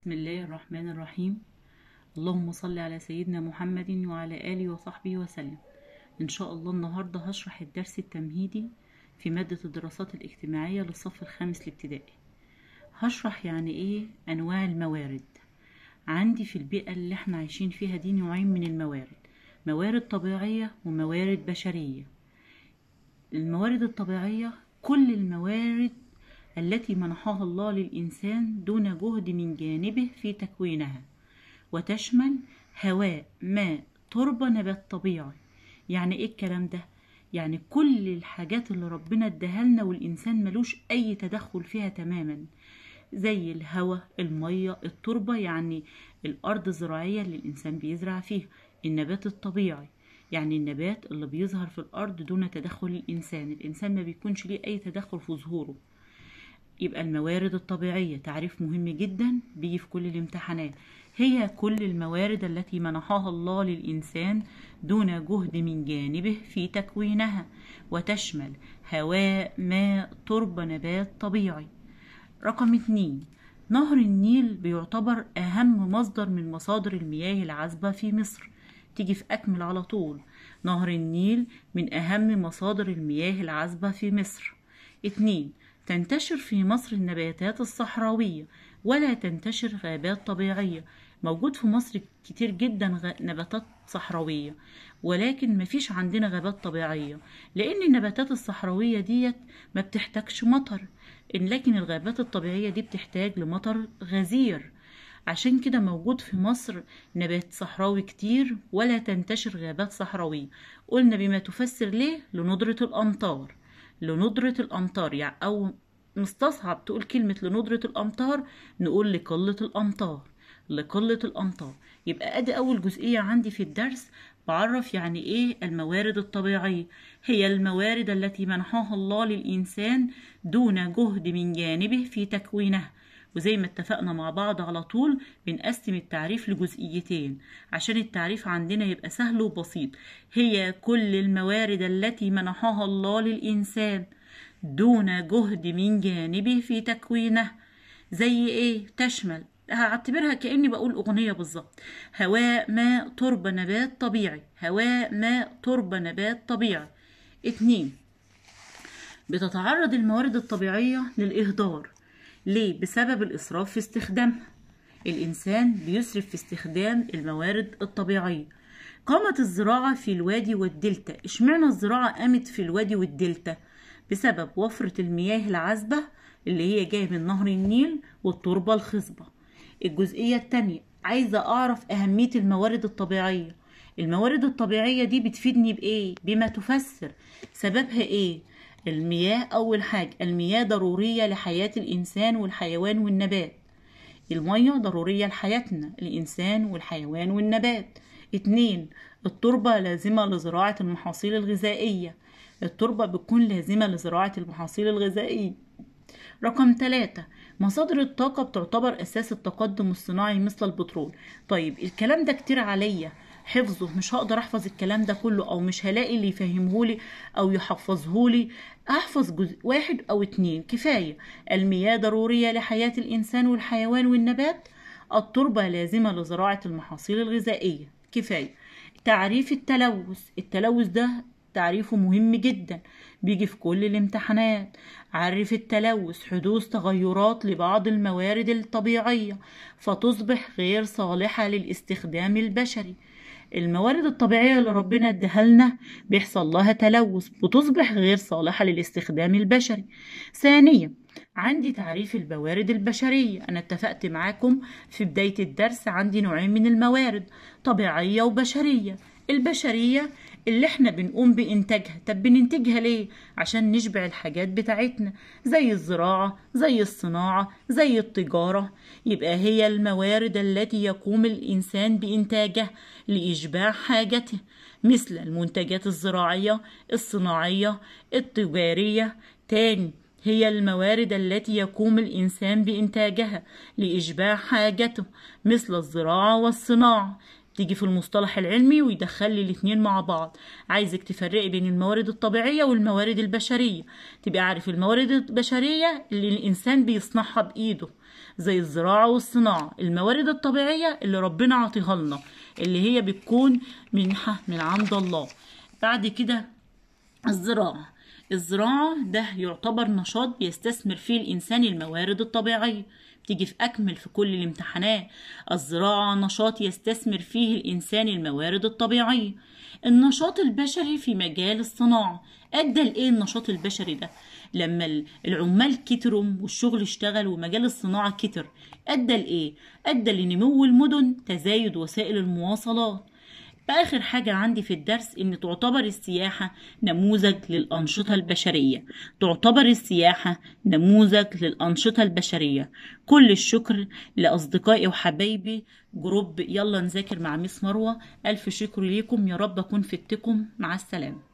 بسم الله الرحمن الرحيم اللهم صل على سيدنا محمد وعلى آله وصحبه وسلم إن شاء الله النهاردة هشرح الدرس التمهيدي في مادة الدراسات الاجتماعية للصف الخامس الابتدائي هشرح يعني إيه أنواع الموارد عندي في البيئة اللي احنا عايشين فيها دي نوعين من الموارد موارد طبيعية وموارد بشرية الموارد الطبيعية كل الموارد التي منحها الله للإنسان دون جهد من جانبه في تكوينها وتشمل هواء ماء تربة نبات طبيعي يعني إيه الكلام ده؟ يعني كل الحاجات اللي ربنا ادهلنا والإنسان ملوش أي تدخل فيها تماما زي الهواء المية التربة يعني الأرض الزراعية اللي الإنسان بيزرع فيها النبات الطبيعي يعني النبات اللي بيظهر في الأرض دون تدخل الإنسان الإنسان ما بيكونش ليه أي تدخل في ظهوره يبقى الموارد الطبيعية تعريف مهم جدا بيجي في كل الامتحانات هي كل الموارد التي منحها الله للإنسان دون جهد من جانبه في تكوينها وتشمل هواء ماء تربة نبات طبيعي رقم اتنين نهر النيل بيعتبر أهم مصدر من مصادر المياه العذبة في مصر تيجي في أكمل على طول نهر النيل من أهم مصادر المياه العذبة في مصر اتنين تنتشر في مصر النباتات الصحراوية ولا تنتشر غابات طبيعية موجود في مصر كتير جدا نباتات صحراوية ولكن مفيش عندنا غابات طبيعية لأن النباتات الصحراوية ديت ما بتحتاجش مطر لكن الغابات الطبيعية دي بتحتاج لمطر غزير عشان كده موجود في مصر نبات صحراوي كتير ولا تنتشر غابات صحراوية قلنا بما تفسر ليه لندرة الأمطار لندرة الأمطار يعني أو مستصعب تقول كلمة لندرة الأمطار نقول لقلة الأمطار لقلة الأمطار يبقى أدي أول جزئية عندي في الدرس بعرف يعني إيه الموارد الطبيعية هي الموارد التي منحها الله للإنسان دون جهد من جانبه في تكوينها وزي ما اتفقنا مع بعض على طول بنقسم التعريف لجزئيتين عشان التعريف عندنا يبقى سهل وبسيط هي كل الموارد التي منحها الله للإنسان دون جهد من جانبه في تكوينه زي ايه تشمل هعتبرها كأني بقول أغنية بالظبط هواء ماء تربة نبات طبيعي هواء ماء تربة نبات طبيعي اتنين بتتعرض الموارد الطبيعية للإهدار ليه بسبب الإسراف في استخدامها الإنسان بيسرف في استخدام الموارد الطبيعية قامت الزراعة في الوادي والدلتا اشمعنى الزراعة قامت في الوادي والدلتا بسبب وفرة المياه العذبة اللي هي جاية من نهر النيل والتربة الخصبة الجزئية التانية عايزة أعرف أهمية الموارد الطبيعية الموارد الطبيعية دي بتفيدني بإيه؟ بما تفسر سببها إيه؟ المياه أول حاجة المياه ضرورية لحياة الإنسان والحيوان والنبات المية ضرورية لحياتنا الإنسان والحيوان والنبات اتنين التربة لازمة لزراعة المحاصيل الغذائية التربة بتكون لازمة لزراعة المحاصيل الغذائية رقم تلاتة مصادر الطاقة بتعتبر أساس التقدم الصناعي مثل البترول طيب الكلام ده كتير عليا حفظه مش هقدر احفظ الكلام ده كله او مش هلاقي اللي يفهمهولي او يحفظهولي احفظ جزء واحد او اتنين كفايه المياه ضروريه لحياه الانسان والحيوان والنبات التربه لازمه لزراعه المحاصيل الغذائيه كفايه تعريف التلوث التلوث ده تعريفه مهم جدا بيجي في كل الامتحانات عرف التلوث حدوث تغيرات لبعض الموارد الطبيعية فتصبح غير صالحة للاستخدام البشري الموارد الطبيعية اللي ربنا اداها لنا بيحصل لها تلوث بتصبح غير صالحة للاستخدام البشري ثانيا عندي تعريف البوارد البشرية أنا اتفقت معاكم في بداية الدرس عندي نوعين من الموارد طبيعية وبشرية البشرية اللي احنا بنقوم بإنتاجها طب بننتجها ليه؟ عشان نشبع الحاجات بتاعتنا زي الزراعة زي الصناعة زي التجارة يبقى هي الموارد التي يقوم الإنسان بإنتاجها لإشباع حاجته مثل المنتجات الزراعية الصناعية التجارية تاني هي الموارد التي يقوم الإنسان بإنتاجها لإشباع حاجته مثل الزراعة والصناعة تيجي في المصطلح العلمي ويدخل لي الاتنين مع بعض عايزك تفرقي بين الموارد الطبيعية والموارد البشرية تبقى عارف الموارد البشرية اللي الإنسان بيصنعها بإيده زي الزراعة والصناعة الموارد الطبيعية اللي ربنا عطيها لنا اللي هي بتكون منحة من عند الله بعد كده الزراعة الزراعة ده يعتبر نشاط بيستثمر فيه الإنسان الموارد الطبيعية بتيجي في أكمل في كل الامتحانات الزراعة نشاط يستثمر فيه الإنسان الموارد الطبيعية النشاط البشري في مجال الصناعة أدى لإيه النشاط البشري ده؟ لما العمال كتروا والشغل اشتغل ومجال الصناعة كتر أدى لإيه؟ أدى لنمو المدن تزايد وسائل المواصلات فآخر حاجة عندي في الدرس إن تعتبر السياحة نموذج للأنشطة البشرية تعتبر السياحة نموذج للأنشطة البشرية كل الشكر لأصدقائي وحبايبي جروب يلا نذاكر مع ميس مروة ألف شكر ليكم يا رب أكون فدتكم مع السلامة